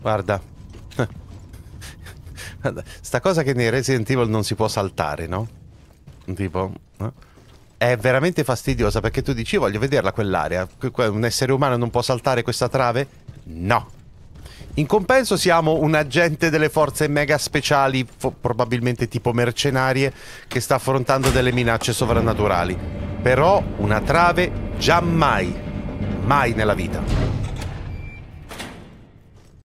Guarda. Guarda. Sta cosa che nei Resident Evil non si può saltare, no? Tipo... No? È veramente fastidiosa perché tu dici voglio vederla quell'area. Un essere umano non può saltare questa trave? No. In compenso siamo un agente delle forze mega speciali, probabilmente tipo mercenarie, che sta affrontando delle minacce sovrannaturali. Però una trave già mai, mai nella vita.